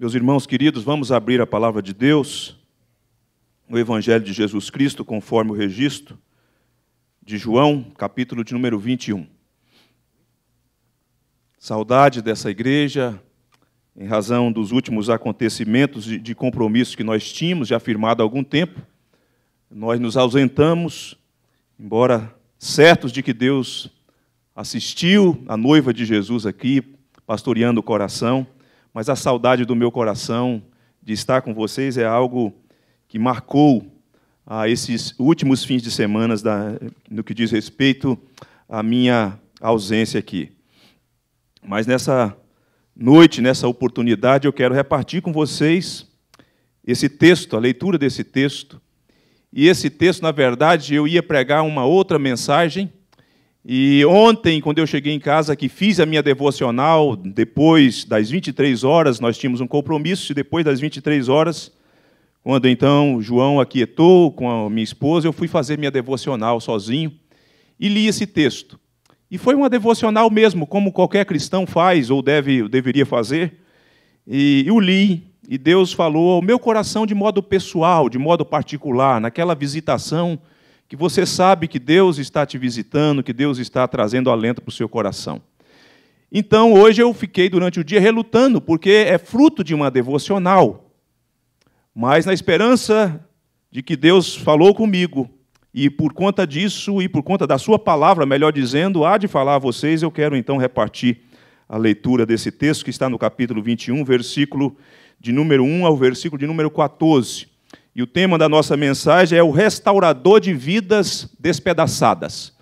Meus irmãos queridos, vamos abrir a palavra de Deus o Evangelho de Jesus Cristo, conforme o registro de João, capítulo de número 21. Saudade dessa igreja, em razão dos últimos acontecimentos de compromisso que nós tínhamos já firmado há algum tempo, nós nos ausentamos, embora certos de que Deus assistiu a noiva de Jesus aqui, pastoreando o coração mas a saudade do meu coração de estar com vocês é algo que marcou a ah, esses últimos fins de semana no que diz respeito à minha ausência aqui. Mas nessa noite, nessa oportunidade, eu quero repartir com vocês esse texto, a leitura desse texto. E esse texto, na verdade, eu ia pregar uma outra mensagem e ontem, quando eu cheguei em casa, que fiz a minha devocional, depois das 23 horas, nós tínhamos um compromisso, e depois das 23 horas, quando então João aquietou com a minha esposa, eu fui fazer minha devocional sozinho e li esse texto. E foi uma devocional mesmo, como qualquer cristão faz ou deve, deveria fazer. E eu li, e Deus falou ao meu coração de modo pessoal, de modo particular, naquela visitação que você sabe que Deus está te visitando, que Deus está trazendo alento para o seu coração. Então, hoje eu fiquei durante o dia relutando, porque é fruto de uma devocional. Mas na esperança de que Deus falou comigo, e por conta disso, e por conta da sua palavra, melhor dizendo, há de falar a vocês, eu quero então repartir a leitura desse texto que está no capítulo 21, versículo de número 1 ao versículo de número 14. E o tema da nossa mensagem é o restaurador de vidas despedaçadas.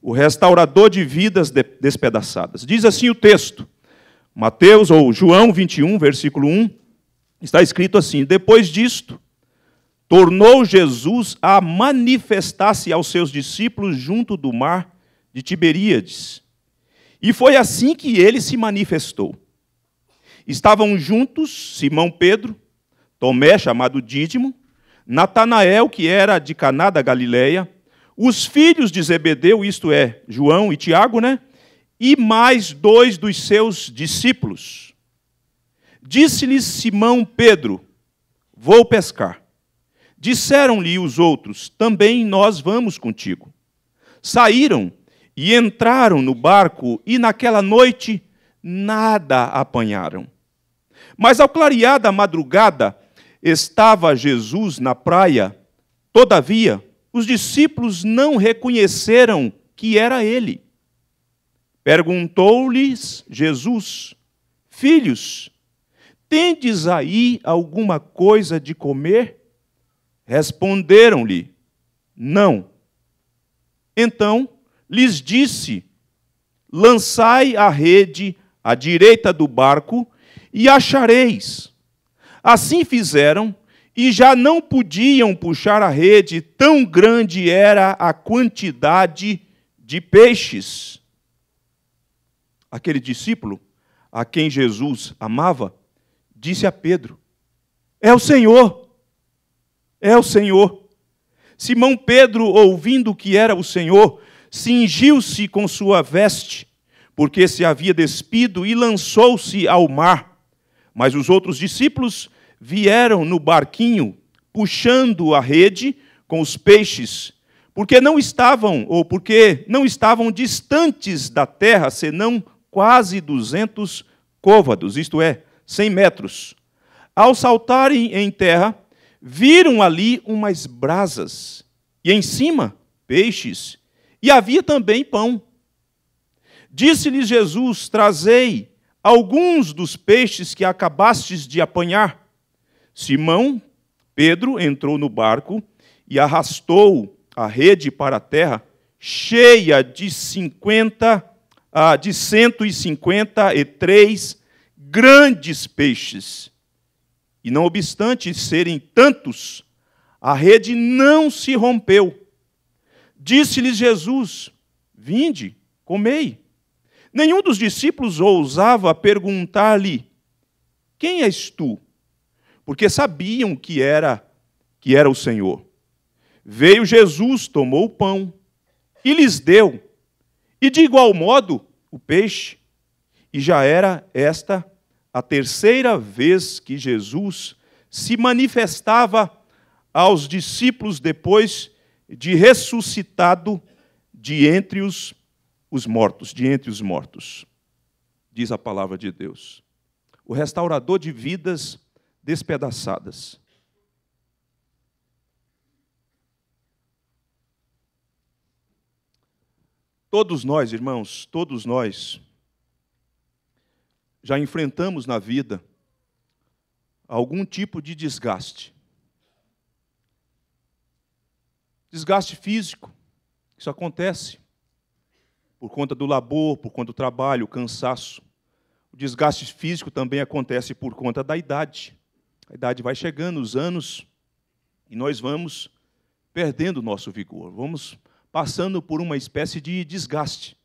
O restaurador de vidas de despedaçadas. Diz assim o texto, Mateus ou João 21, versículo 1, está escrito assim: Depois disto, tornou Jesus a manifestar-se aos seus discípulos junto do mar de Tiberíades. E foi assim que ele se manifestou. Estavam juntos Simão Pedro, Tomé, chamado Dídimo, Natanael, que era de Caná da Galileia, os filhos de Zebedeu, isto é, João e Tiago, né? E mais dois dos seus discípulos. Disse-lhe Simão Pedro: Vou pescar. Disseram-lhe os outros: Também nós vamos contigo. Saíram e entraram no barco, e naquela noite nada apanharam. Mas ao clarear da madrugada, Estava Jesus na praia, todavia, os discípulos não reconheceram que era ele. Perguntou-lhes Jesus: Filhos, tendes aí alguma coisa de comer? Responderam-lhe: Não. Então lhes disse: Lançai a rede à direita do barco e achareis. Assim fizeram e já não podiam puxar a rede, tão grande era a quantidade de peixes. Aquele discípulo, a quem Jesus amava, disse a Pedro: É o Senhor, é o Senhor. Simão Pedro, ouvindo que era o Senhor, cingiu-se com sua veste, porque se havia despido, e lançou-se ao mar. Mas os outros discípulos vieram no barquinho puxando a rede com os peixes, porque não estavam, ou porque não estavam distantes da terra, senão quase 200 côvados, isto é, 100 metros. Ao saltarem em terra, viram ali umas brasas, e em cima, peixes, e havia também pão. Disse-lhes Jesus: Trazei alguns dos peixes que acabastes de apanhar. Simão Pedro entrou no barco e arrastou a rede para a terra, cheia de 50 ah, de 153 grandes peixes. E não obstante serem tantos, a rede não se rompeu. Disse-lhes Jesus: Vinde, comei. Nenhum dos discípulos ousava perguntar-lhe: Quem és tu? porque sabiam que era que era o Senhor. Veio Jesus, tomou o pão e lhes deu, e de igual modo o peixe. E já era esta a terceira vez que Jesus se manifestava aos discípulos depois de ressuscitado de entre os, os mortos, de entre os mortos, diz a palavra de Deus. O restaurador de vidas despedaçadas. Todos nós, irmãos, todos nós já enfrentamos na vida algum tipo de desgaste. Desgaste físico, isso acontece por conta do labor, por conta do trabalho, cansaço. O desgaste físico também acontece por conta da idade a idade vai chegando, os anos, e nós vamos perdendo o nosso vigor, vamos passando por uma espécie de desgaste.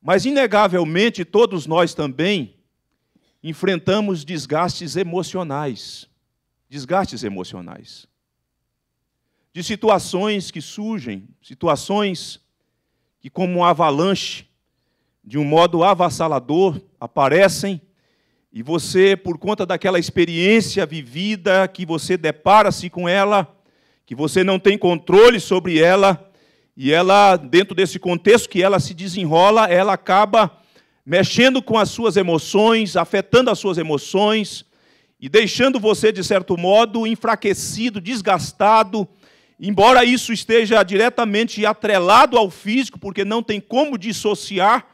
Mas, inegavelmente, todos nós também enfrentamos desgastes emocionais. Desgastes emocionais. De situações que surgem, situações que, como uma avalanche, de um modo avassalador, aparecem e você, por conta daquela experiência vivida, que você depara-se com ela, que você não tem controle sobre ela, e ela, dentro desse contexto que ela se desenrola, ela acaba mexendo com as suas emoções, afetando as suas emoções e deixando você, de certo modo, enfraquecido, desgastado. Embora isso esteja diretamente atrelado ao físico, porque não tem como dissociar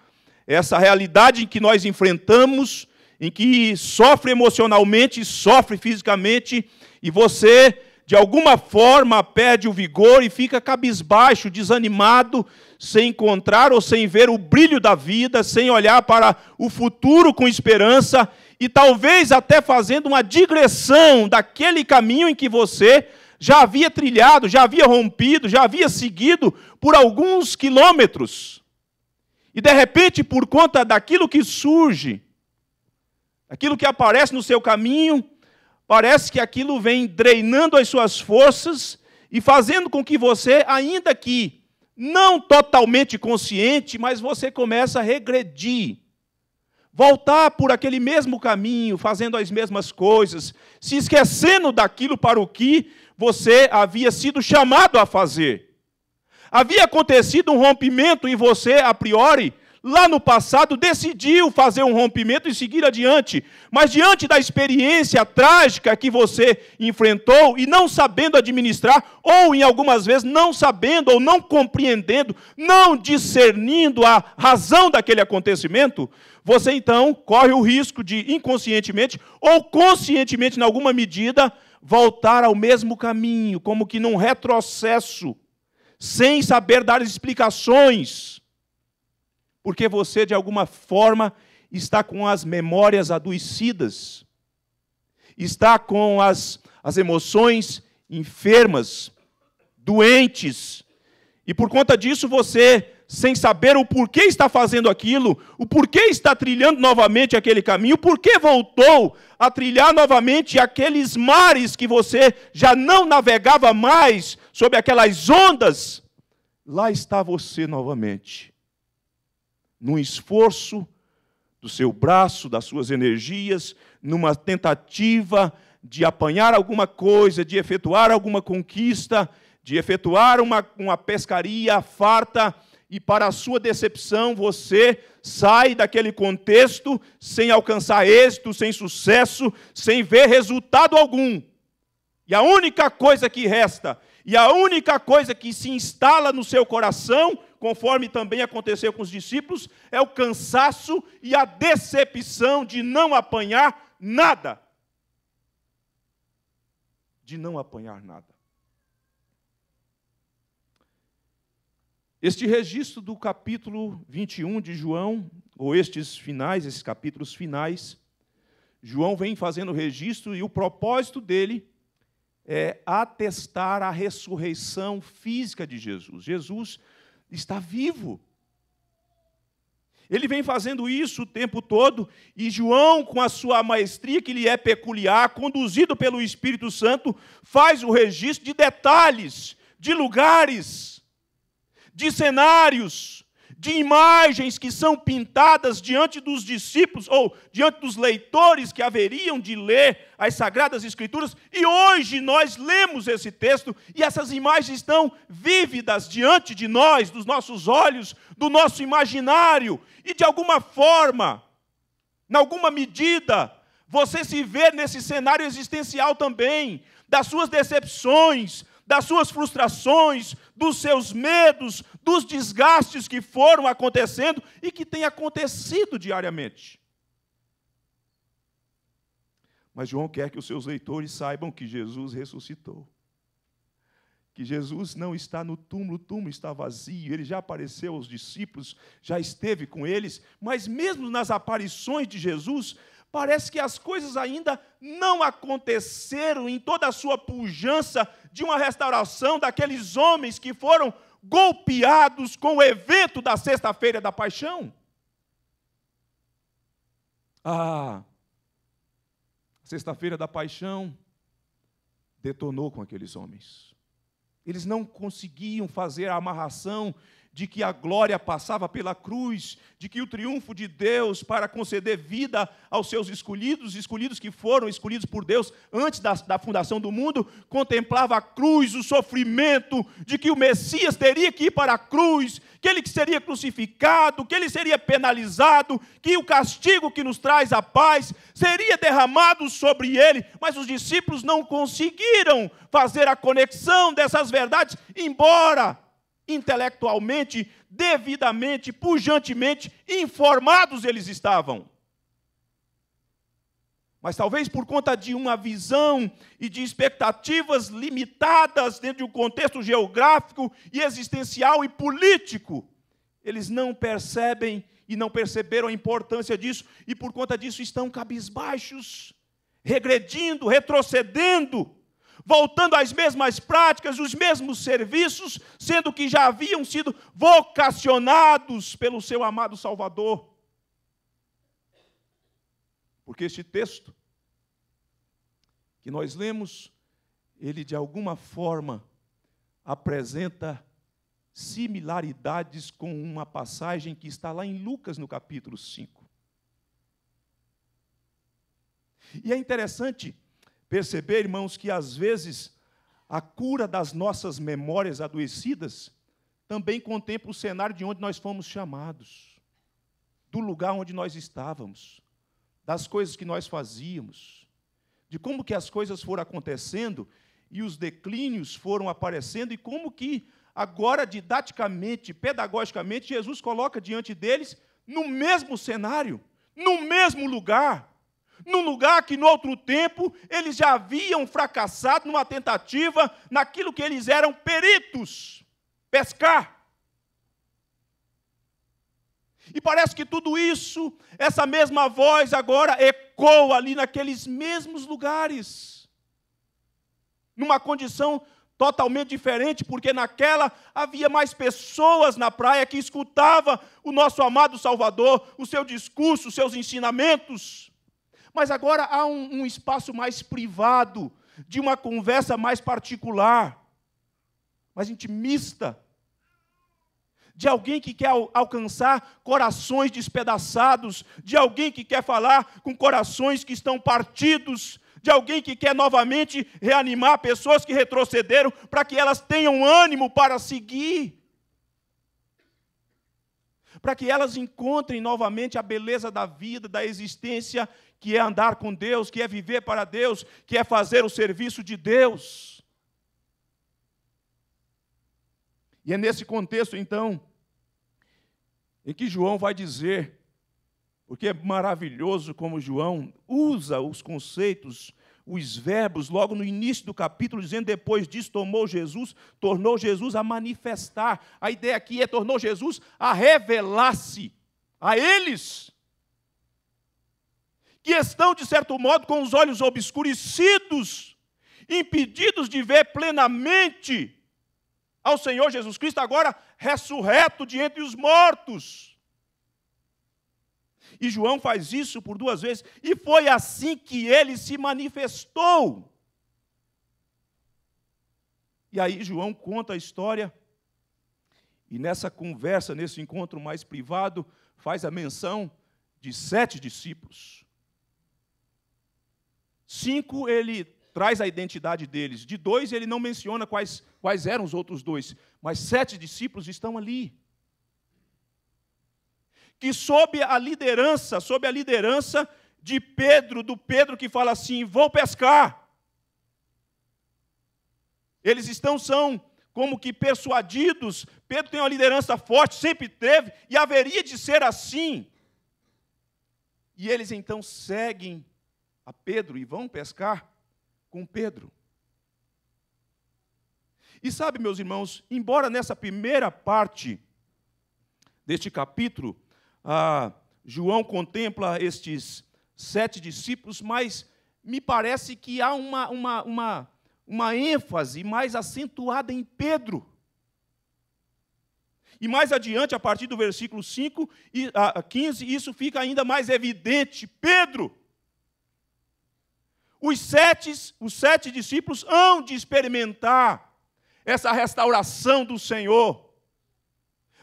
essa realidade em que nós enfrentamos em que sofre emocionalmente, sofre fisicamente, e você, de alguma forma, perde o vigor e fica cabisbaixo, desanimado, sem encontrar ou sem ver o brilho da vida, sem olhar para o futuro com esperança, e talvez até fazendo uma digressão daquele caminho em que você já havia trilhado, já havia rompido, já havia seguido por alguns quilômetros. E de repente, por conta daquilo que surge, Aquilo que aparece no seu caminho, parece que aquilo vem drenando as suas forças e fazendo com que você, ainda que não totalmente consciente, mas você começa a regredir. Voltar por aquele mesmo caminho, fazendo as mesmas coisas, se esquecendo daquilo para o que você havia sido chamado a fazer. Havia acontecido um rompimento em você a priori, lá no passado, decidiu fazer um rompimento e seguir adiante. Mas diante da experiência trágica que você enfrentou e não sabendo administrar, ou em algumas vezes não sabendo ou não compreendendo, não discernindo a razão daquele acontecimento, você então corre o risco de inconscientemente ou conscientemente, em alguma medida, voltar ao mesmo caminho, como que num retrocesso, sem saber dar explicações porque você, de alguma forma, está com as memórias adoecidas, está com as, as emoções enfermas, doentes, e por conta disso você, sem saber o porquê está fazendo aquilo, o porquê está trilhando novamente aquele caminho, o porquê voltou a trilhar novamente aqueles mares que você já não navegava mais, sob aquelas ondas, lá está você novamente num esforço do seu braço, das suas energias, numa tentativa de apanhar alguma coisa, de efetuar alguma conquista, de efetuar uma, uma pescaria farta, e para a sua decepção você sai daquele contexto sem alcançar êxito, sem sucesso, sem ver resultado algum. E a única coisa que resta, e a única coisa que se instala no seu coração conforme também aconteceu com os discípulos, é o cansaço e a decepção de não apanhar nada. De não apanhar nada. Este registro do capítulo 21 de João, ou estes finais, esses capítulos finais, João vem fazendo registro e o propósito dele é atestar a ressurreição física de Jesus. Jesus está vivo. Ele vem fazendo isso o tempo todo, e João, com a sua maestria que lhe é peculiar, conduzido pelo Espírito Santo, faz o registro de detalhes, de lugares, de cenários, de imagens que são pintadas diante dos discípulos ou diante dos leitores que haveriam de ler as Sagradas Escrituras, e hoje nós lemos esse texto e essas imagens estão vívidas diante de nós, dos nossos olhos, do nosso imaginário, e de alguma forma, em alguma medida, você se vê nesse cenário existencial também, das suas decepções, das suas frustrações, dos seus medos, dos desgastes que foram acontecendo e que têm acontecido diariamente. Mas João quer que os seus leitores saibam que Jesus ressuscitou. Que Jesus não está no túmulo, o túmulo está vazio, ele já apareceu aos discípulos, já esteve com eles, mas mesmo nas aparições de Jesus, parece que as coisas ainda não aconteceram em toda a sua pujança de uma restauração daqueles homens que foram golpeados com o evento da Sexta-feira da Paixão. Ah, Sexta-feira da Paixão detonou com aqueles homens. Eles não conseguiam fazer a amarração de que a glória passava pela cruz, de que o triunfo de Deus para conceder vida aos seus escolhidos, escolhidos que foram escolhidos por Deus antes da, da fundação do mundo, contemplava a cruz, o sofrimento, de que o Messias teria que ir para a cruz, que ele seria crucificado, que ele seria penalizado, que o castigo que nos traz a paz seria derramado sobre ele, mas os discípulos não conseguiram fazer a conexão dessas verdades, embora intelectualmente, devidamente, pujantemente informados eles estavam. Mas talvez por conta de uma visão e de expectativas limitadas dentro de um contexto geográfico e existencial e político, eles não percebem e não perceberam a importância disso e por conta disso estão cabisbaixos, regredindo, retrocedendo voltando às mesmas práticas, os mesmos serviços, sendo que já haviam sido vocacionados pelo seu amado Salvador. Porque este texto que nós lemos, ele de alguma forma apresenta similaridades com uma passagem que está lá em Lucas no capítulo 5. E é interessante perceber, irmãos, que às vezes a cura das nossas memórias adoecidas também contempla o cenário de onde nós fomos chamados, do lugar onde nós estávamos, das coisas que nós fazíamos, de como que as coisas foram acontecendo e os declínios foram aparecendo e como que agora didaticamente, pedagogicamente, Jesus coloca diante deles no mesmo cenário, no mesmo lugar, num lugar que no outro tempo eles já haviam fracassado numa tentativa naquilo que eles eram peritos pescar. E parece que tudo isso, essa mesma voz agora ecoa ali naqueles mesmos lugares, numa condição totalmente diferente, porque naquela havia mais pessoas na praia que escutava o nosso amado Salvador, o seu discurso, os seus ensinamentos. Mas agora há um, um espaço mais privado, de uma conversa mais particular, mais intimista, de alguém que quer al alcançar corações despedaçados, de alguém que quer falar com corações que estão partidos, de alguém que quer novamente reanimar pessoas que retrocederam, para que elas tenham ânimo para seguir para que elas encontrem novamente a beleza da vida, da existência, que é andar com Deus, que é viver para Deus, que é fazer o serviço de Deus. E é nesse contexto, então, em que João vai dizer, porque é maravilhoso como João usa os conceitos os verbos logo no início do capítulo, dizendo depois disso, tomou Jesus, tornou Jesus a manifestar. A ideia aqui é tornou Jesus a revelar-se a eles, que estão, de certo modo, com os olhos obscurecidos, impedidos de ver plenamente ao Senhor Jesus Cristo, agora ressurreto de entre os mortos e João faz isso por duas vezes, e foi assim que ele se manifestou. E aí João conta a história, e nessa conversa, nesse encontro mais privado, faz a menção de sete discípulos. Cinco ele traz a identidade deles, de dois ele não menciona quais, quais eram os outros dois, mas sete discípulos estão ali que sob a liderança, sob a liderança de Pedro, do Pedro que fala assim: "Vou pescar". Eles estão são como que persuadidos. Pedro tem uma liderança forte, sempre teve e haveria de ser assim. E eles então seguem a Pedro e vão pescar com Pedro. E sabe, meus irmãos, embora nessa primeira parte deste capítulo ah, João contempla estes sete discípulos, mas me parece que há uma, uma, uma, uma ênfase mais acentuada em Pedro. E mais adiante, a partir do versículo 5 e a 15, isso fica ainda mais evidente. Pedro, os sete, os sete discípulos hão de experimentar essa restauração do Senhor.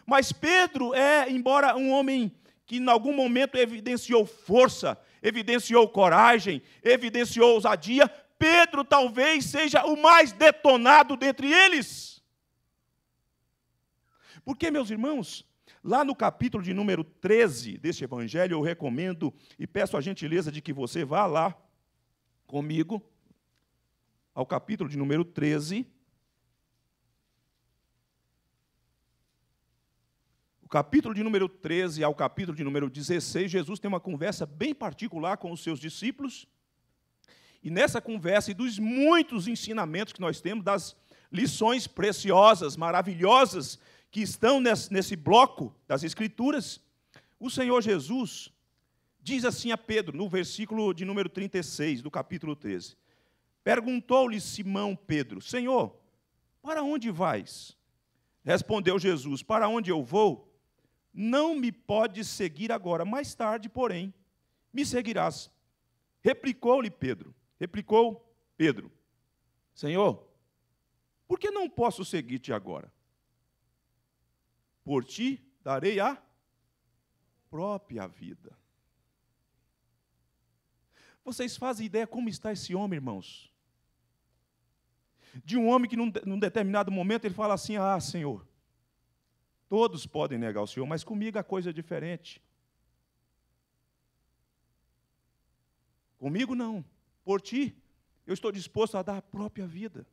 Mas Pedro é, embora um homem que em algum momento evidenciou força, evidenciou coragem, evidenciou ousadia, Pedro talvez seja o mais detonado dentre eles. Porque, meus irmãos, lá no capítulo de número 13 deste evangelho, eu recomendo e peço a gentileza de que você vá lá comigo, ao capítulo de número 13. O capítulo de número 13 ao capítulo de número 16, Jesus tem uma conversa bem particular com os seus discípulos. E nessa conversa e dos muitos ensinamentos que nós temos, das lições preciosas, maravilhosas, que estão nesse bloco das Escrituras, o Senhor Jesus diz assim a Pedro, no versículo de número 36 do capítulo 13: Perguntou-lhe Simão Pedro: Senhor, para onde vais? Respondeu Jesus: Para onde eu vou? Não me pode seguir agora, mais tarde, porém, me seguirás. Replicou-lhe Pedro. Replicou Pedro: Senhor, por que não posso seguir-te agora? Por ti darei a própria vida. Vocês fazem ideia como está esse homem, irmãos? De um homem que, num, num determinado momento, ele fala assim: Ah, Senhor, Todos podem negar o Senhor, mas comigo a coisa é diferente. Comigo não. Por ti, eu estou disposto a dar a própria vida.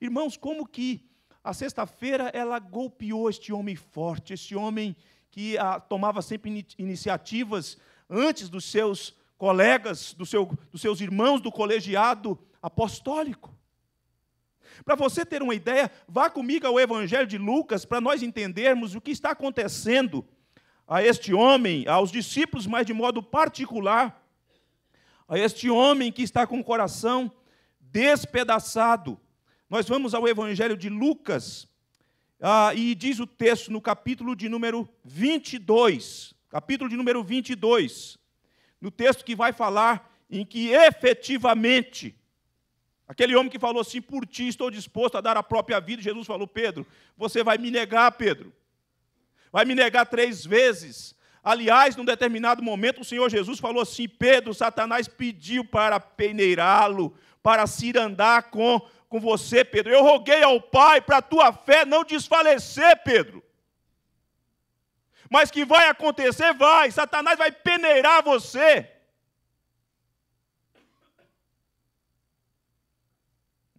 Irmãos, como que a sexta-feira ela golpeou este homem forte, este homem que a, ah, tomava sempre in, iniciativas antes dos seus colegas, do seu, dos seus irmãos do colegiado apostólico. Para você ter uma ideia, vá comigo ao Evangelho de Lucas para nós entendermos o que está acontecendo a este homem, aos discípulos, mas de modo particular, a este homem que está com o coração despedaçado. Nós vamos ao Evangelho de Lucas, ah, e diz o texto no capítulo de número 22, capítulo de número 22, no texto que vai falar em que efetivamente Aquele homem que falou assim: Por ti estou disposto a dar a própria vida. Jesus falou: Pedro, você vai me negar, Pedro. Vai me negar três vezes. Aliás, num determinado momento, o Senhor Jesus falou assim: Pedro, Satanás pediu para peneirá-lo, para se andar com, com você, Pedro. Eu roguei ao Pai para a tua fé não desfalecer, Pedro. Mas que vai acontecer, vai. Satanás vai peneirar você.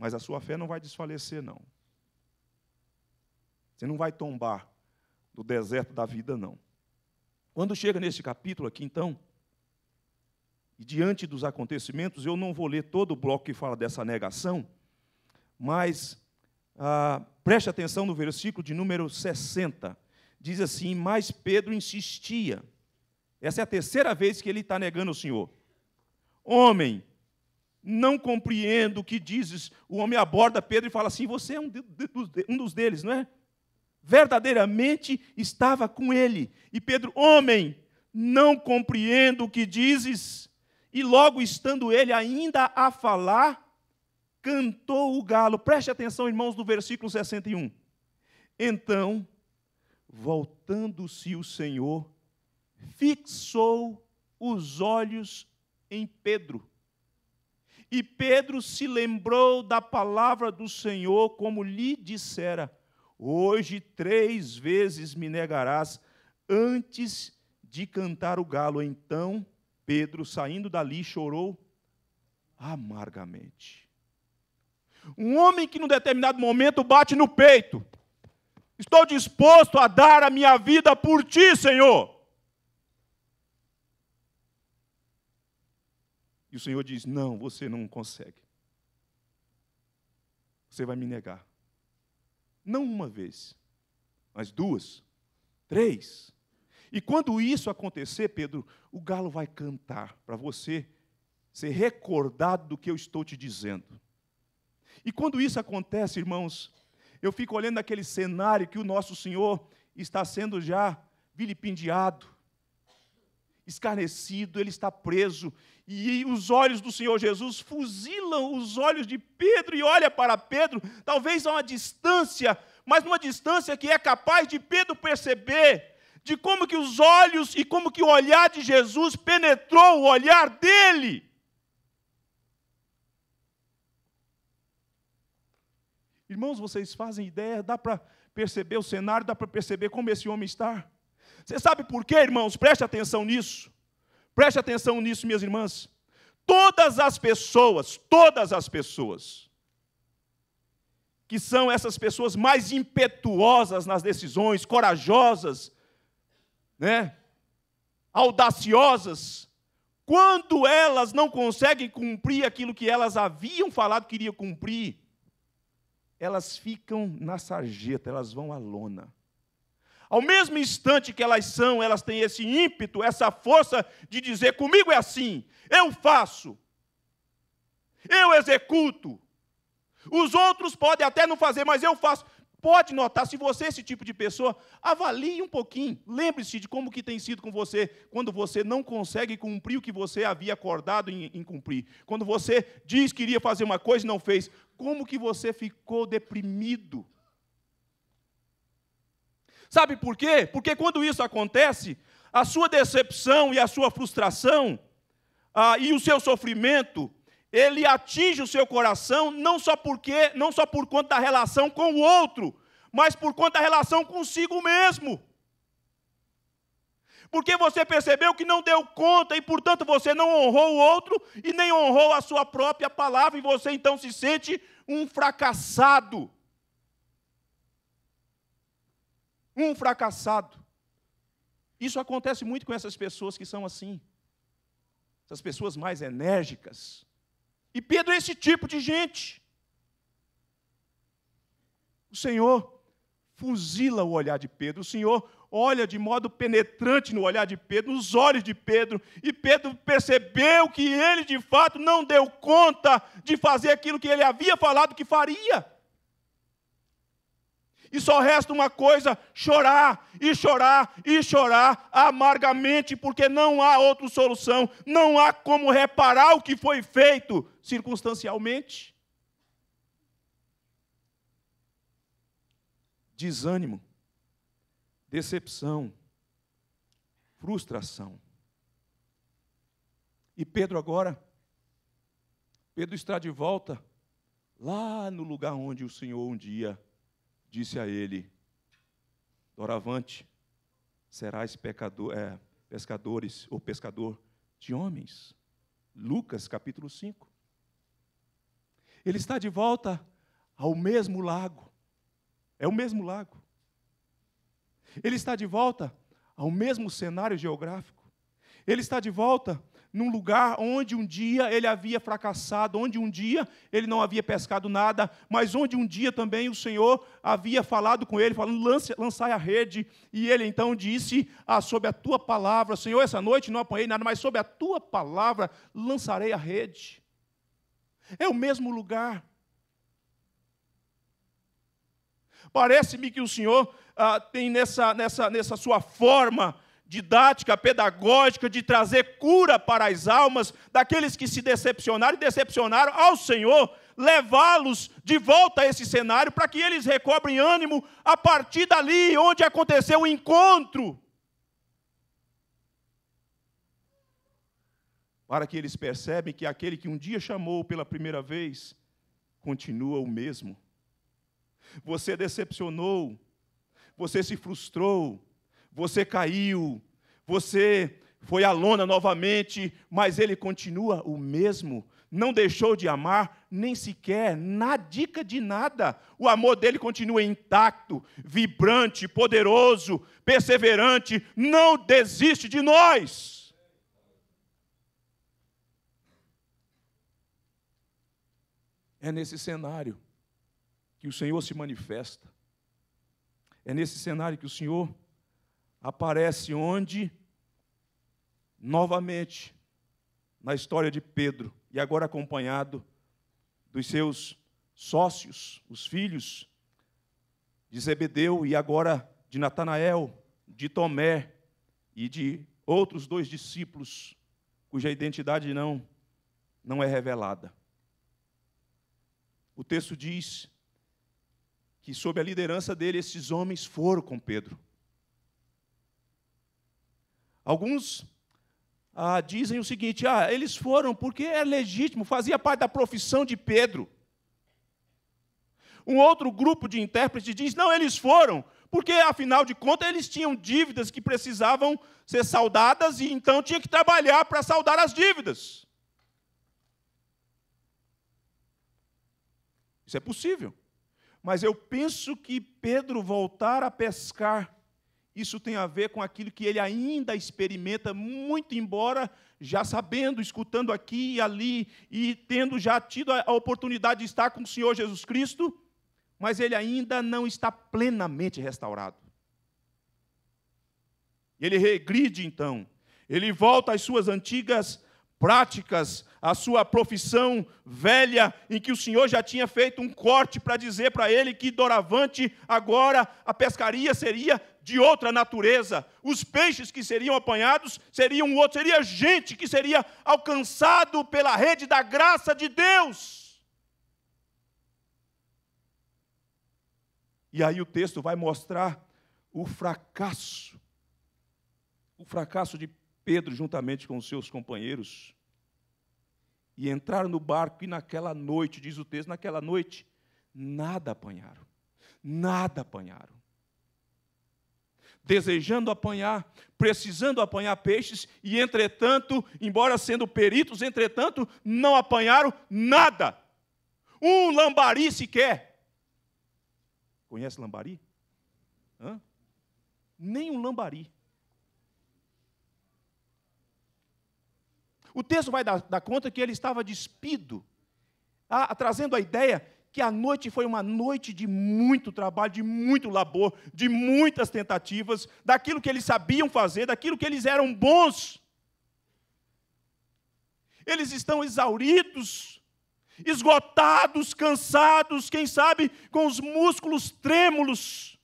Mas a sua fé não vai desfalecer, não. Você não vai tombar do deserto da vida, não. Quando chega neste capítulo aqui, então, e diante dos acontecimentos, eu não vou ler todo o bloco que fala dessa negação, mas ah, preste atenção no versículo de número 60. Diz assim: Mas Pedro insistia. Essa é a terceira vez que ele está negando o Senhor. Homem, não compreendo o que dizes. O homem aborda Pedro e fala assim: Você é um, de, de, um dos deles, não é? Verdadeiramente estava com ele. E Pedro, homem, não compreendo o que dizes. E logo estando ele ainda a falar, cantou o galo. Preste atenção, irmãos, no versículo 61. Então, voltando-se o Senhor, fixou os olhos em Pedro e Pedro se lembrou da palavra do Senhor, como lhe dissera: Hoje três vezes me negarás antes de cantar o galo. Então Pedro, saindo dali, chorou amargamente. Um homem que, num determinado momento, bate no peito: Estou disposto a dar a minha vida por ti, Senhor. E o Senhor diz: Não, você não consegue. Você vai me negar. Não uma vez, mas duas, três. E quando isso acontecer, Pedro, o galo vai cantar para você ser recordado do que eu estou te dizendo. E quando isso acontece, irmãos, eu fico olhando aquele cenário que o nosso Senhor está sendo já vilipendiado, escarnecido, ele está preso. E os olhos do Senhor Jesus fuzilam os olhos de Pedro e olha para Pedro, talvez a uma distância, mas uma distância que é capaz de Pedro perceber de como que os olhos e como que o olhar de Jesus penetrou o olhar dele. Irmãos, vocês fazem ideia, dá para perceber o cenário, dá para perceber como esse homem está. Você sabe por quê, irmãos? Preste atenção nisso. Preste atenção nisso, minhas irmãs. Todas as pessoas, todas as pessoas, que são essas pessoas mais impetuosas nas decisões, corajosas, né? audaciosas, quando elas não conseguem cumprir aquilo que elas haviam falado que iriam cumprir, elas ficam na sarjeta, elas vão à lona. Ao mesmo instante que elas são, elas têm esse ímpeto, essa força de dizer: comigo é assim, eu faço, eu executo. Os outros podem até não fazer, mas eu faço. Pode notar, se você é esse tipo de pessoa, avalie um pouquinho. Lembre-se de como que tem sido com você quando você não consegue cumprir o que você havia acordado em, em cumprir. Quando você diz que iria fazer uma coisa e não fez. Como que você ficou deprimido? Sabe por quê? Porque quando isso acontece, a sua decepção e a sua frustração ah, e o seu sofrimento, ele atinge o seu coração não só porque, não só por conta da relação com o outro, mas por conta da relação consigo mesmo. Porque você percebeu que não deu conta e, portanto, você não honrou o outro e nem honrou a sua própria palavra, e você então se sente um fracassado. um fracassado. Isso acontece muito com essas pessoas que são assim. Essas pessoas mais enérgicas. E Pedro é esse tipo de gente. O Senhor fuzila o olhar de Pedro. O Senhor olha de modo penetrante no olhar de Pedro, nos olhos de Pedro, e Pedro percebeu que ele de fato não deu conta de fazer aquilo que ele havia falado que faria e só resta uma coisa: chorar e chorar e chorar amargamente, porque não há outra solução, não há como reparar o que foi feito circunstancialmente. Desânimo, decepção, frustração. E Pedro agora, Pedro está de volta lá no lugar onde o Senhor um dia disse a ele: Doravante, serás pecador, é, pescadores ou pescador de homens. Lucas capítulo 5. Ele está de volta ao mesmo lago. É o mesmo lago. Ele está de volta ao mesmo cenário geográfico. Ele está de volta num lugar onde um dia ele havia fracassado, onde um dia ele não havia pescado nada, mas onde um dia também o Senhor havia falado com ele, falando: Lance, lançai a rede. E ele então disse: ah, Sob a tua palavra, Senhor, essa noite não apanhei nada, mas sob a tua palavra lançarei a rede. É o mesmo lugar. Parece-me que o Senhor ah, tem nessa, nessa, nessa sua forma didática, pedagógica, de trazer cura para as almas daqueles que se decepcionaram e decepcionaram ao Senhor, levá-los de volta a esse cenário para que eles recobrem ânimo a partir dali onde aconteceu o encontro. Para que eles percebem que aquele que um dia chamou pela primeira vez continua o mesmo. Você decepcionou, você se frustrou, você caiu, você foi à lona novamente, mas ele continua o mesmo, não deixou de amar, nem sequer, na dica de nada. O amor dele continua intacto, vibrante, poderoso, perseverante, não desiste de nós. É nesse cenário que o Senhor se manifesta. É nesse cenário que o Senhor aparece onde? Novamente, na história de Pedro, e agora acompanhado dos seus sócios, os filhos de Zebedeu e agora de Natanael, de Tomé e de outros dois discípulos cuja identidade não não é revelada. O texto diz que sob a liderança dele esses homens foram com Pedro Alguns ah, dizem o seguinte: ah, eles foram porque é legítimo, fazia parte da profissão de Pedro. Um outro grupo de intérpretes diz: não, eles foram, porque afinal de contas eles tinham dívidas que precisavam ser saldadas e então tinha que trabalhar para saldar as dívidas. Isso é possível. Mas eu penso que Pedro voltar a pescar isso tem a ver com aquilo que ele ainda experimenta, muito embora já sabendo, escutando aqui e ali, e tendo já tido a oportunidade de estar com o Senhor Jesus Cristo, mas ele ainda não está plenamente restaurado. Ele regride então, ele volta às suas antigas práticas, à sua profissão velha, em que o Senhor já tinha feito um corte para dizer para ele que doravante agora a pescaria seria de outra natureza. Os peixes que seriam apanhados seriam outro, seria gente que seria alcançado pela rede da graça de Deus. E aí o texto vai mostrar o fracasso, o fracasso de Pedro juntamente com os seus companheiros. E entraram no barco, e naquela noite, diz o texto, naquela noite, nada apanharam. Nada apanharam desejando apanhar, precisando apanhar peixes, e entretanto, embora sendo peritos, entretanto, não apanharam nada. Um lambari sequer. Conhece lambari? Hã? Nem um lambari. O texto vai dar, dar conta que ele estava despido, a, ah, a, trazendo a ideia que a noite foi uma noite de muito trabalho, de muito labor, de muitas tentativas, daquilo que eles sabiam fazer, daquilo que eles eram bons. Eles estão exauridos, esgotados, cansados, quem sabe com os músculos trêmulos,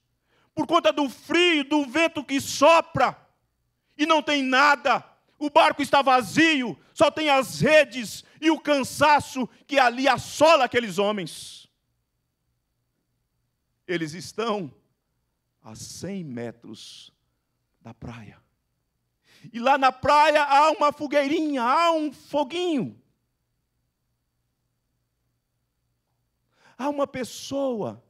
por conta do frio, do vento que sopra, e não tem nada o barco está vazio, só tem as redes e o cansaço que ali assola aqueles homens. Eles estão a 100 metros da praia. E lá na praia há uma fogueirinha, há um foguinho. Há uma pessoa.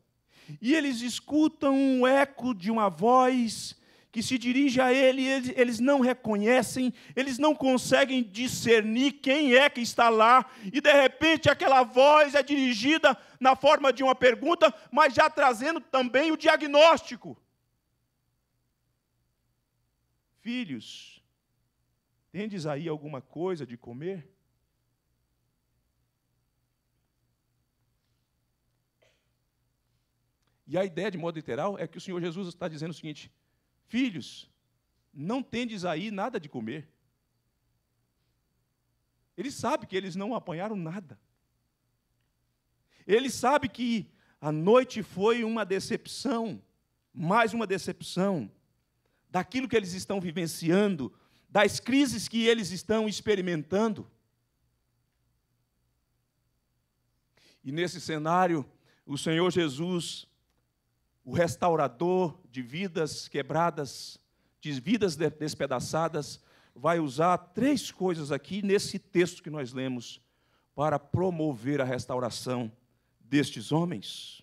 E eles escutam um eco de uma voz que se dirige a ele, eles, eles não reconhecem, eles não conseguem discernir quem é que está lá, e de repente aquela voz é dirigida na forma de uma pergunta, mas já trazendo também o diagnóstico. Filhos, tendes aí alguma coisa de comer? E a ideia, de modo literal, é que o Senhor Jesus está dizendo o seguinte: Filhos, não tendes aí nada de comer. Ele sabe que eles não apanharam nada. Ele sabe que a noite foi uma decepção, mais uma decepção, daquilo que eles estão vivenciando, das crises que eles estão experimentando. E nesse cenário, o Senhor Jesus o restaurador de vidas quebradas, de vidas despedaçadas, vai usar três coisas aqui nesse texto que nós lemos para promover a restauração destes homens.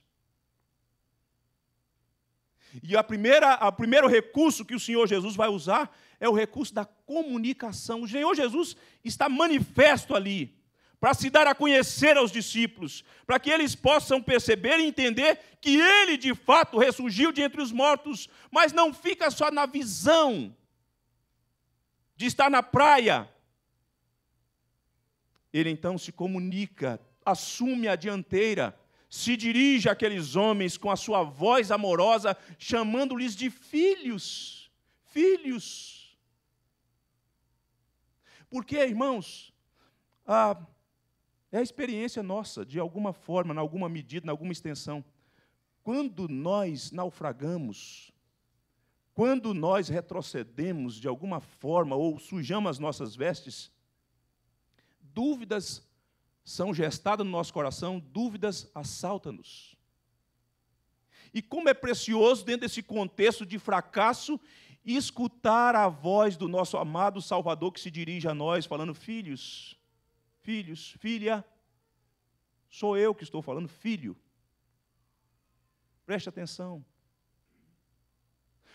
E a primeira, o primeiro recurso que o Senhor Jesus vai usar é o recurso da comunicação. O Senhor Jesus está manifesto ali para se dar a conhecer aos discípulos, para que eles possam perceber e entender que ele de fato ressurgiu de entre os mortos, mas não fica só na visão de estar na praia. Ele então se comunica, assume a dianteira, se dirige àqueles homens com a sua voz amorosa, chamando-lhes de filhos, filhos. Porque, irmãos, ah, é a experiência nossa, de alguma forma, em alguma medida, em alguma extensão. Quando nós naufragamos, quando nós retrocedemos de alguma forma ou sujamos as nossas vestes, dúvidas são gestadas no nosso coração, dúvidas assaltam-nos. E como é precioso, dentro desse contexto de fracasso, escutar a voz do nosso amado Salvador que se dirige a nós, falando: Filhos, filhos, filha. Sou eu que estou falando, filho. Preste atenção.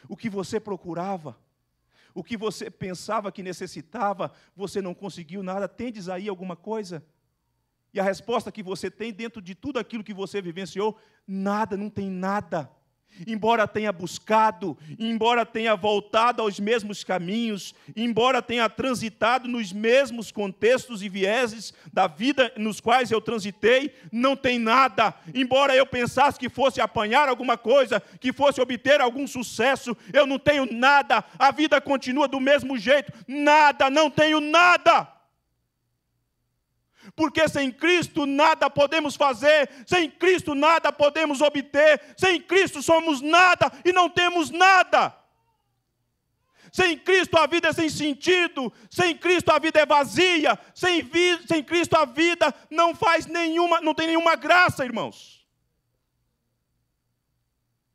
O que você procurava, o que você pensava que necessitava, você não conseguiu nada, tendes aí alguma coisa? E a resposta que você tem dentro de tudo aquilo que você vivenciou, nada, não tem nada embora tenha buscado, embora tenha voltado aos mesmos caminhos, embora tenha transitado nos mesmos contextos e vieses da vida nos quais eu transitei, não tem nada. Embora eu pensasse que fosse apanhar alguma coisa, que fosse obter algum sucesso, eu não tenho nada. A vida continua do mesmo jeito. Nada, não tenho nada porque sem Cristo nada podemos fazer, sem Cristo nada podemos obter, sem Cristo somos nada e não temos nada. Sem Cristo a vida é sem sentido, sem Cristo a vida é vazia, sem, vi, sem Cristo a vida não faz nenhuma, não tem nenhuma graça, irmãos.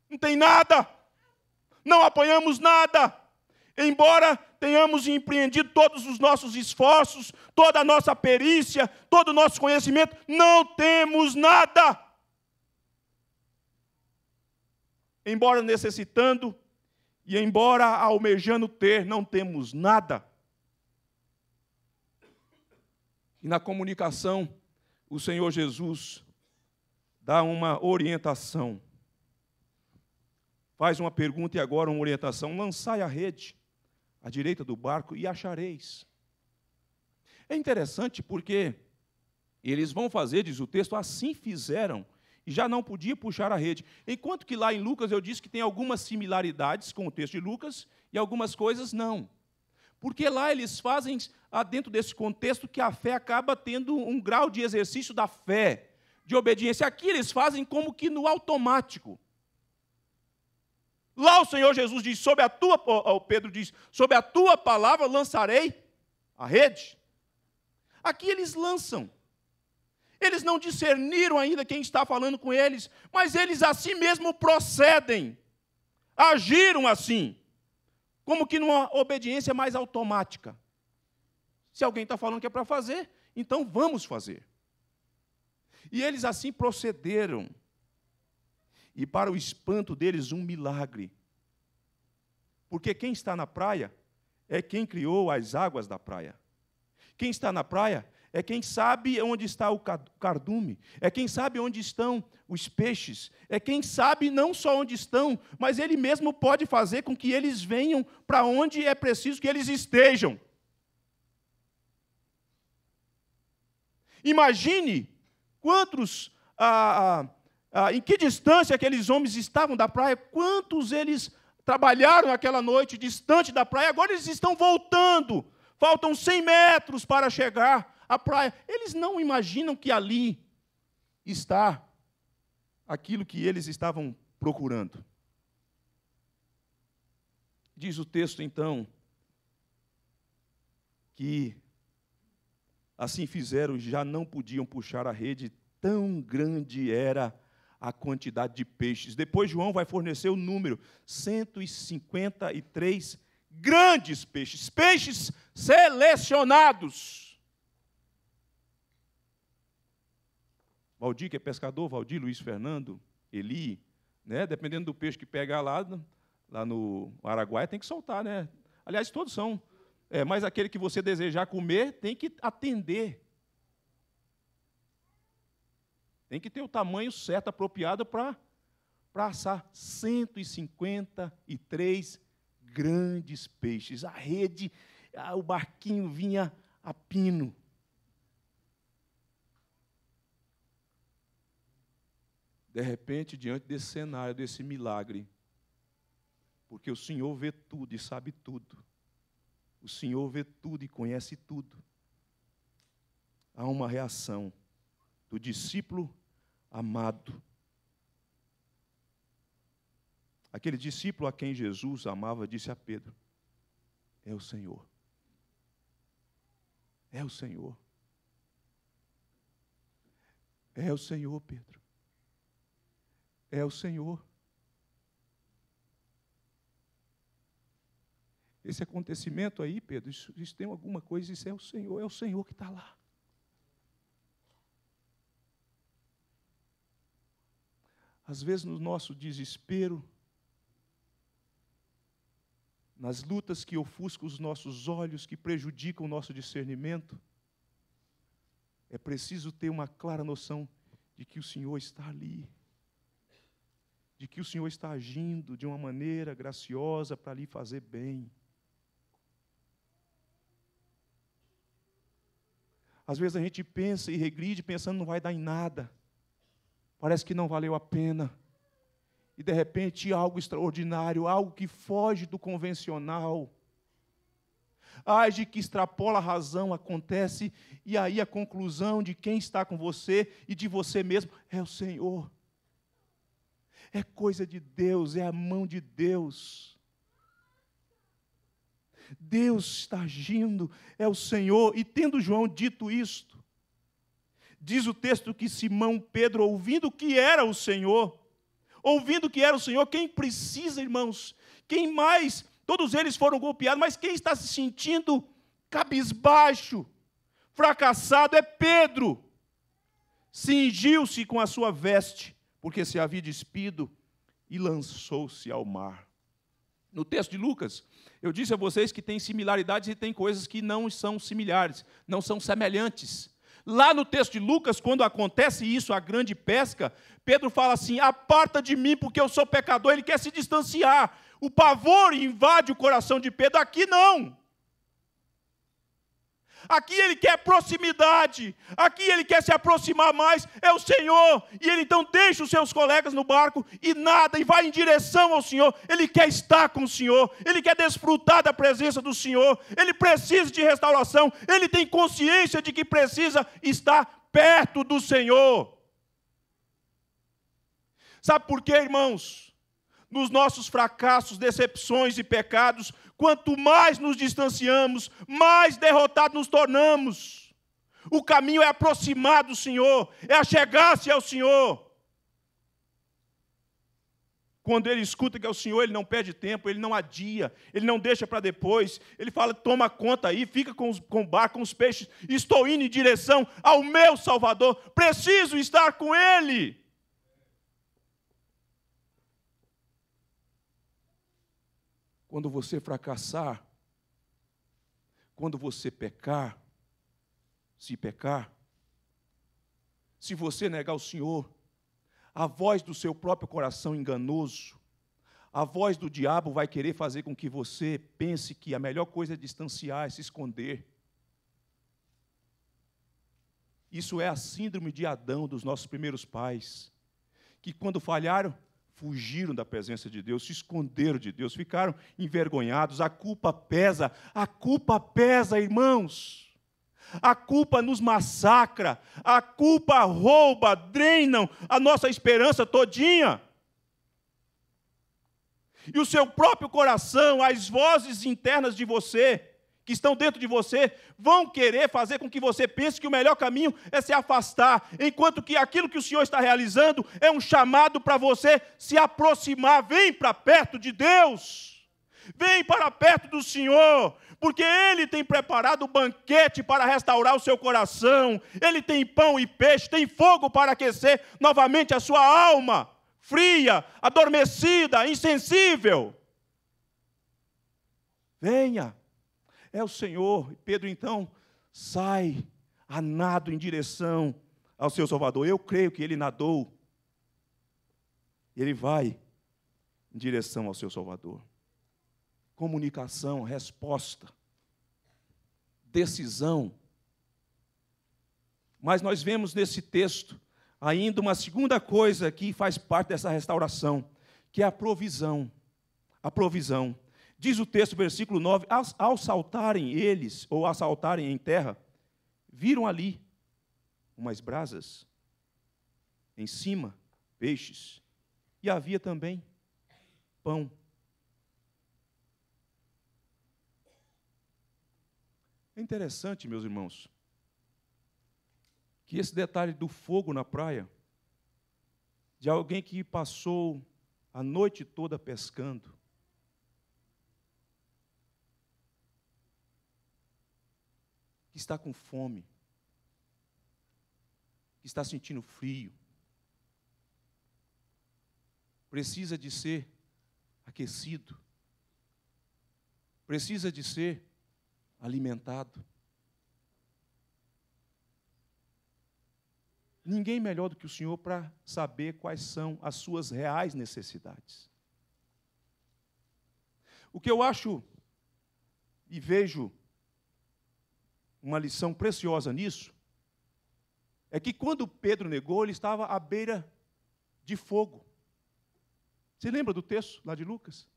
Não tem nada, não apanhamos nada, embora tenhamos empreendido todos os nossos esforços, toda a nossa perícia, todo o nosso conhecimento, não temos nada. Embora necessitando e embora almejando ter, não temos nada. E na comunicação, o Senhor Jesus dá uma orientação. Faz uma pergunta e agora uma orientação. Lançai a rede à direita do barco e achareis. É interessante porque eles vão fazer, diz o texto, assim fizeram e já não podia puxar a rede. Enquanto que lá em Lucas eu disse que tem algumas similaridades com o texto de Lucas e algumas coisas não. Porque lá eles fazem, ah, dentro desse contexto, que a fé acaba tendo um grau de exercício da fé, de obediência. Aqui eles fazem como que no automático. Lá o Senhor Jesus diz: "Sobre a tua", o Pedro diz: "Sobre a tua palavra lançarei a rede". Aqui eles lançam. Eles não discerniram ainda quem está falando com eles, mas eles assim mesmo procedem. Agiram assim, como que numa obediência mais automática. Se alguém está falando que é para fazer, então vamos fazer. E eles assim procederam e, para o espanto deles, um milagre. Porque quem está na praia é quem criou as águas da praia. Quem está na praia é quem sabe onde está o cardume, é quem sabe onde estão os peixes, é quem sabe não só onde estão, mas ele mesmo pode fazer com que eles venham para onde é preciso que eles estejam. Imagine quantos ah, ah ah, em que distância aqueles homens estavam da praia, quantos eles trabalharam aquela noite distante da praia, agora eles estão voltando, faltam 100 metros para chegar à praia. Eles não imaginam que ali está aquilo que eles estavam procurando. Diz o texto então que assim fizeram, já não podiam puxar a rede, tão grande era a a quantidade de peixes. Depois João vai fornecer o número: 153 grandes peixes, peixes selecionados. Valdir, que é pescador, Valdir, Luiz Fernando, Eli, né? dependendo do peixe que pega lá, lá no Araguaia, tem que soltar, né? Aliás, todos são. É, mas aquele que você desejar comer tem que atender tem que ter o tamanho certo, apropriado para assar 153 grandes peixes. A rede, o barquinho vinha a pino. De repente, diante desse cenário, desse milagre, porque o Senhor vê tudo e sabe tudo. O Senhor vê tudo e conhece tudo. Há uma reação do discípulo amado. Aquele discípulo a quem Jesus amava disse a Pedro: É o Senhor. É o Senhor. É o Senhor, Pedro. É o Senhor. Esse acontecimento aí, Pedro, isso, isso tem alguma coisa, isso é o Senhor, é o Senhor que está lá. às vezes no nosso desespero, nas lutas que ofuscam os nossos olhos, que prejudicam o nosso discernimento, é preciso ter uma clara noção de que o Senhor está ali, de que o Senhor está agindo de uma maneira graciosa para lhe fazer bem. Às vezes a gente pensa e regride pensando não vai dar em nada parece que não valeu a pena. E de repente algo extraordinário, algo que foge do convencional, age que extrapola a razão, acontece, e aí a conclusão de quem está com você e de você mesmo é o Senhor. É coisa de Deus, é a mão de Deus. Deus está agindo, é o Senhor, e tendo João dito isto, Diz o texto que Simão Pedro, ouvindo que era o Senhor, ouvindo que era o Senhor, quem precisa, irmãos, quem mais, todos eles foram golpeados, mas quem está se sentindo cabisbaixo, fracassado, é Pedro. Cingiu-se com a sua veste, porque se havia despido, e lançou-se ao mar. No texto de Lucas, eu disse a vocês que tem similaridades e tem coisas que não são similares, não são semelhantes. Lá no texto de Lucas, quando acontece isso, a grande pesca, Pedro fala assim: aparta de mim, porque eu sou pecador. Ele quer se distanciar. O pavor invade o coração de Pedro. Aqui não aqui ele quer proximidade, aqui ele quer se aproximar mais, é o Senhor. E ele então deixa os seus colegas no barco e nada, e vai em direção ao Senhor. Ele quer estar com o Senhor, ele quer desfrutar da presença do Senhor, ele precisa de restauração, ele tem consciência de que precisa estar perto do Senhor. Sabe por quê, irmãos? nos nossos fracassos, decepções e pecados, quanto mais nos distanciamos, mais derrotados nos tornamos. O caminho é aproximar do Senhor, é chegar-se ao Senhor. Quando ele escuta que é o Senhor, ele não perde tempo, ele não adia, ele não deixa para depois. Ele fala: toma conta aí, fica com, os, com o barco, com os peixes. Estou indo em direção ao meu Salvador, preciso estar com ele. quando você fracassar, quando você pecar, se pecar, se você negar o Senhor, a voz do seu próprio coração enganoso, a voz do diabo vai querer fazer com que você pense que a melhor coisa é distanciar, é se esconder. Isso é a síndrome de Adão dos nossos primeiros pais, que quando falharam, fugiram da presença de Deus, se esconderam de Deus, ficaram envergonhados. A culpa pesa, a culpa pesa, irmãos. A culpa nos massacra, a culpa rouba, drenam a nossa esperança todinha. E o seu próprio coração, as vozes internas de você, que estão dentro de você vão querer fazer com que você pense que o melhor caminho é se afastar, enquanto que aquilo que o Senhor está realizando é um chamado para você se aproximar, vem para perto de Deus. Vem para perto do Senhor, porque Ele tem preparado o um banquete para restaurar o seu coração, Ele tem pão e peixe, tem fogo para aquecer novamente a sua alma, fria, adormecida, insensível. Venha é o Senhor. E Pedro então sai a nado em direção ao seu Salvador. Eu creio que ele nadou. Ele vai em direção ao seu Salvador. Comunicação, resposta, decisão. Mas nós vemos nesse texto ainda uma segunda coisa que faz parte dessa restauração, que é a provisão. A provisão. Diz o texto, versículo 9: Ao saltarem eles, ou assaltarem em terra, viram ali umas brasas, em cima, peixes, e havia também pão. É interessante, meus irmãos, que esse detalhe do fogo na praia, de alguém que passou a noite toda pescando, que está com fome, que está sentindo frio, precisa de ser aquecido, precisa de ser alimentado. Ninguém melhor do que o Senhor para saber quais são as suas reais necessidades. O que eu acho e vejo uma lição preciosa nisso é que quando Pedro negou, ele estava à beira de fogo. Você lembra do texto lá de Lucas?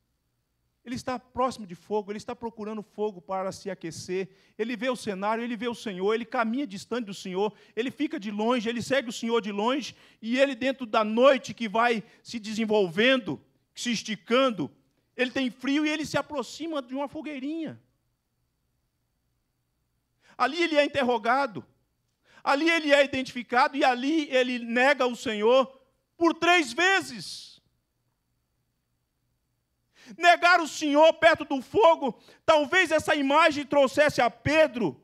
Ele está próximo de fogo, ele está procurando fogo para se aquecer. Ele vê o cenário, ele vê o Senhor, ele caminha distante do Senhor, ele fica de longe, ele segue o Senhor de longe, e ele, dentro da noite que vai se desenvolvendo, se esticando, ele tem frio e ele se aproxima de uma fogueirinha. Ali ele é interrogado, ali ele é identificado e ali ele nega o Senhor por três vezes. Negar o Senhor perto do fogo, talvez essa imagem trouxesse a Pedro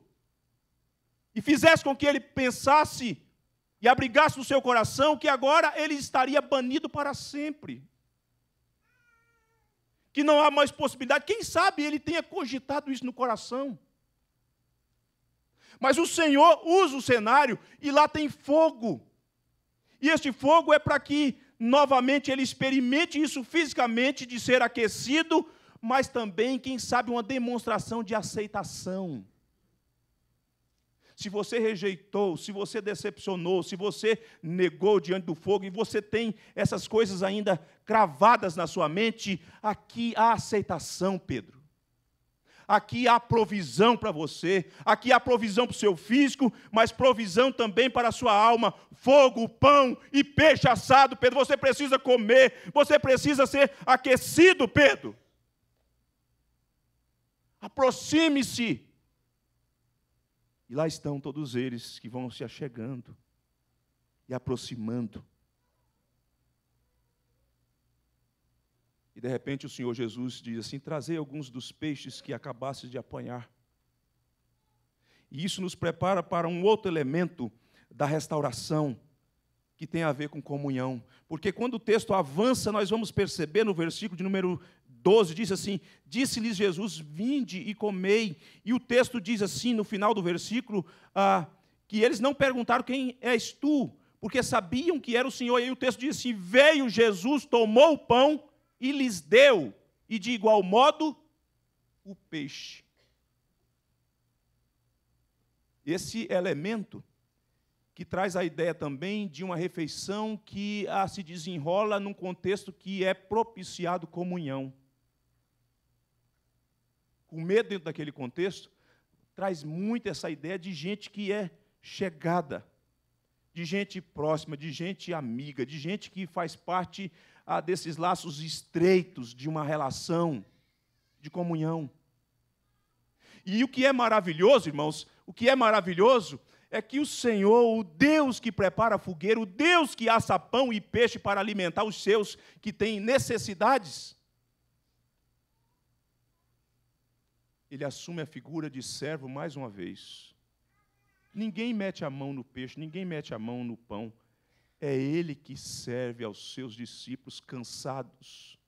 e fizesse com que ele pensasse e abrigasse no seu coração que agora ele estaria banido para sempre. Que não há mais possibilidade. Quem sabe ele tenha cogitado isso no coração. Mas o Senhor usa o cenário e lá tem fogo. E este fogo é para que novamente ele experimente isso fisicamente, de ser aquecido, mas também, quem sabe, uma demonstração de aceitação. Se você rejeitou, se você decepcionou, se você negou diante do fogo e você tem essas coisas ainda cravadas na sua mente, aqui há aceitação, Pedro. Aqui há provisão para você, aqui há provisão para o seu físico, mas provisão também para a sua alma. Fogo, pão e peixe assado, Pedro. Você precisa comer, você precisa ser aquecido, Pedro. Aproxime-se. E lá estão todos eles que vão se achegando e aproximando. E de repente o Senhor Jesus diz assim: Trazei alguns dos peixes que acabaste de apanhar. E isso nos prepara para um outro elemento da restauração, que tem a ver com comunhão. Porque quando o texto avança, nós vamos perceber no versículo de número 12, diz assim: Disse-lhes Jesus: Vinde e comei. E o texto diz assim, no final do versículo, ah, que eles não perguntaram: Quem és tu? Porque sabiam que era o Senhor. E aí o texto diz assim: Veio Jesus, tomou o pão e lhes deu, e de igual modo, o peixe. Esse elemento que traz a ideia também de uma refeição que ah, se desenrola num contexto que é propiciado comunhão. Comer dentro daquele contexto traz muito essa ideia de gente que é chegada, de gente próxima, de gente amiga, de gente que faz parte ah, desses laços estreitos de uma relação de comunhão. E o que é maravilhoso, irmãos, o que é maravilhoso é que o Senhor, o Deus que prepara fogueira, o Deus que assa pão e peixe para alimentar os seus que têm necessidades, ele assume a figura de servo mais uma vez. Ninguém mete a mão no peixe, ninguém mete a mão no pão. É Ele que serve aos seus discípulos cansados,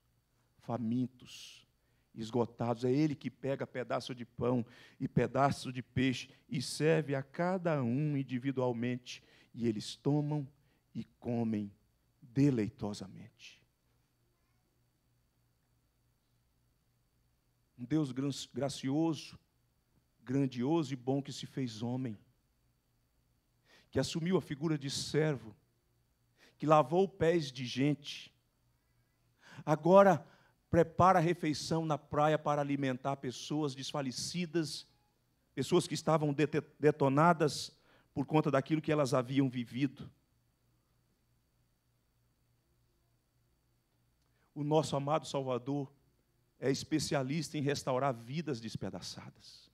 famintos, esgotados. É Ele que pega pedaço de pão e pedaço de peixe e serve a cada um individualmente. E eles tomam e comem deleitosamente. Um Deus gracioso, grandioso e bom que se fez homem, que assumiu a figura de servo, que lavou pés de gente, agora prepara a refeição na praia para alimentar pessoas desfalecidas, pessoas que estavam detonadas por conta daquilo que elas haviam vivido. O nosso amado Salvador é especialista em restaurar vidas despedaçadas.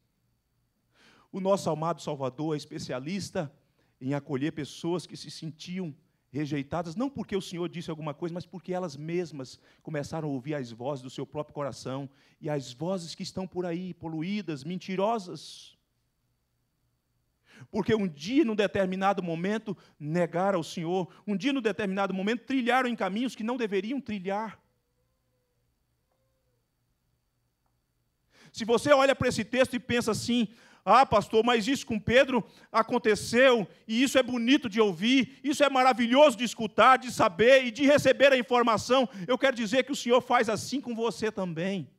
O nosso amado Salvador é especialista em acolher pessoas que se sentiam rejeitadas, não porque o Senhor disse alguma coisa, mas porque elas mesmas começaram a ouvir as vozes do seu próprio coração e as vozes que estão por aí, poluídas, mentirosas. Porque um dia, num determinado momento, negaram ao Senhor, um dia, num determinado momento, trilharam em caminhos que não deveriam trilhar. Se você olha para esse texto e pensa assim, ah, pastor, mas isso com Pedro aconteceu, e isso é bonito de ouvir, isso é maravilhoso de escutar, de saber e de receber a informação. Eu quero dizer que o Senhor faz assim com você também.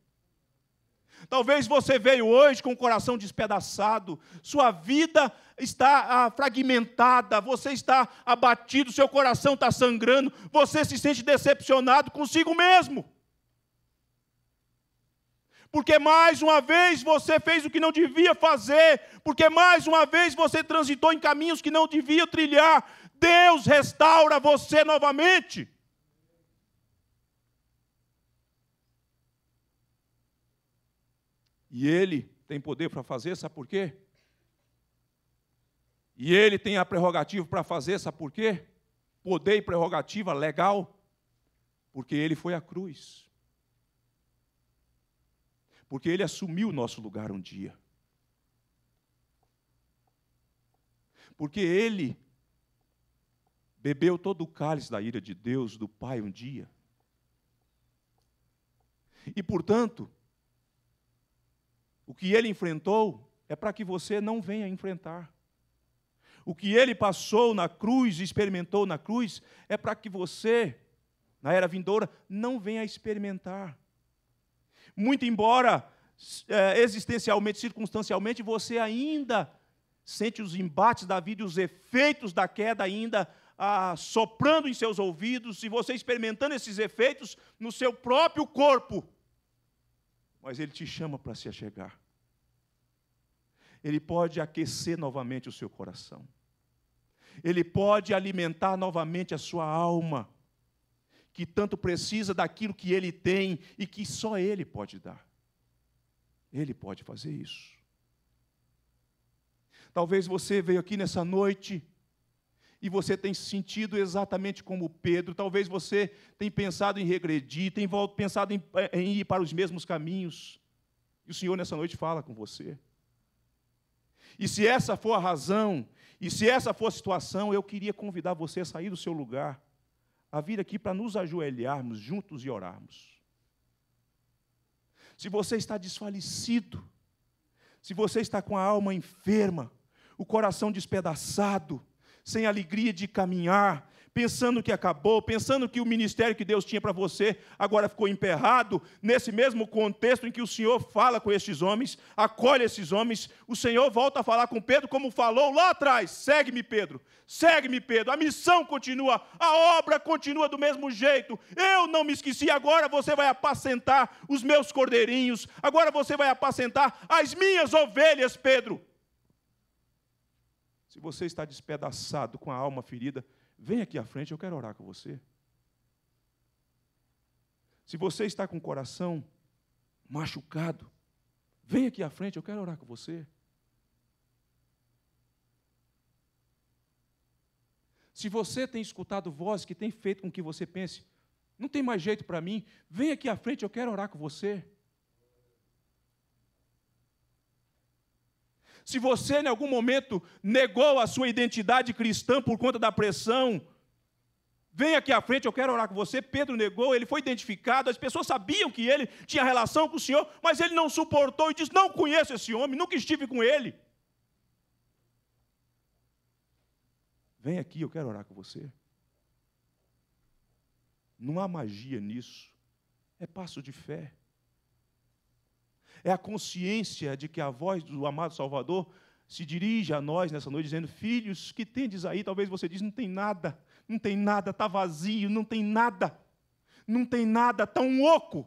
Talvez você veio hoje com o coração despedaçado, sua vida está ah, fragmentada, você está abatido, seu coração está sangrando, você se sente decepcionado consigo mesmo porque mais uma vez você fez o que não devia fazer, porque mais uma vez você transitou em caminhos que não devia trilhar. Deus restaura você novamente. E Ele tem poder para fazer, sabe por quê? E Ele tem a prerrogativa para fazer, sabe por quê? Poder e prerrogativa legal, porque Ele foi à cruz porque ele assumiu o nosso lugar um dia. Porque ele bebeu todo o cálice da ira de Deus, do Pai, um dia. E, portanto, o que ele enfrentou é para que você não venha enfrentar. O que ele passou na cruz, experimentou na cruz, é para que você, na era vindoura, não venha experimentar. Muito embora é, existencialmente, circunstancialmente, você ainda sente os embates da vida e os efeitos da queda ainda ah, soprando em seus ouvidos e você experimentando esses efeitos no seu próprio corpo. Mas ele te chama para se achegar. Ele pode aquecer novamente o seu coração. Ele pode alimentar novamente a sua alma que tanto precisa daquilo que ele tem e que só ele pode dar. Ele pode fazer isso. Talvez você veio aqui nessa noite e você se sentido exatamente como Pedro, talvez você tenha pensado em regredir, tenha pensado em, eh, em ir para os mesmos caminhos. E o Senhor nessa noite fala com você. E se essa for a razão, e se essa for a situação, eu queria convidar você a sair do seu lugar a vir aqui para nos ajoelharmos juntos e orarmos. Se você está desfalecido, se você está com a alma enferma, o coração despedaçado, sem alegria de caminhar, pensando que acabou, pensando que o ministério que Deus tinha para você agora ficou emperrado, nesse mesmo contexto em que o Senhor fala com estes homens, acolhe esses homens, o Senhor volta a falar com Pedro, como falou lá atrás: segue-me, Pedro, segue-me, Pedro. A missão continua, a obra continua do mesmo jeito. Eu não me esqueci, agora você vai apacentar os meus cordeirinhos, agora você vai apacentar as minhas ovelhas, Pedro. Se você está despedaçado com a alma ferida, Vem aqui à frente, eu quero orar com você. Se você está com o coração machucado, vem aqui à frente, eu quero orar com você. Se você tem escutado vozes que tem feito com que você pense, não tem mais jeito para mim, vem aqui à frente, eu quero orar com você. Se você em algum momento negou a sua identidade cristã por conta da pressão, vem aqui à frente, eu quero orar com você. Pedro negou, ele foi identificado, as pessoas sabiam que ele tinha relação com o Senhor, mas ele não suportou e disse: Não conheço esse homem, nunca estive com ele. Vem aqui, eu quero orar com você. Não há magia nisso, é passo de fé é a consciência de que a voz do amado Salvador se dirige a nós nessa noite, dizendo: Filhos, que tendes aí? Talvez você diz: Não tem nada, não tem nada, está vazio, não tem nada, não tem nada, está um oco.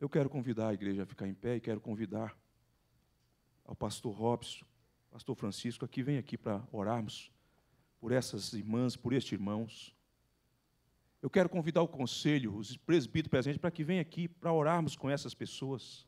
Eu quero convidar a igreja a ficar em pé e quero convidar ao pastor Robson, pastor Francisco, aqui vem aqui para orarmos por essas irmãs, por estes irmãos. Eu quero convidar o conselho, os presbíteros presentes, para que venham aqui para orarmos com essas pessoas.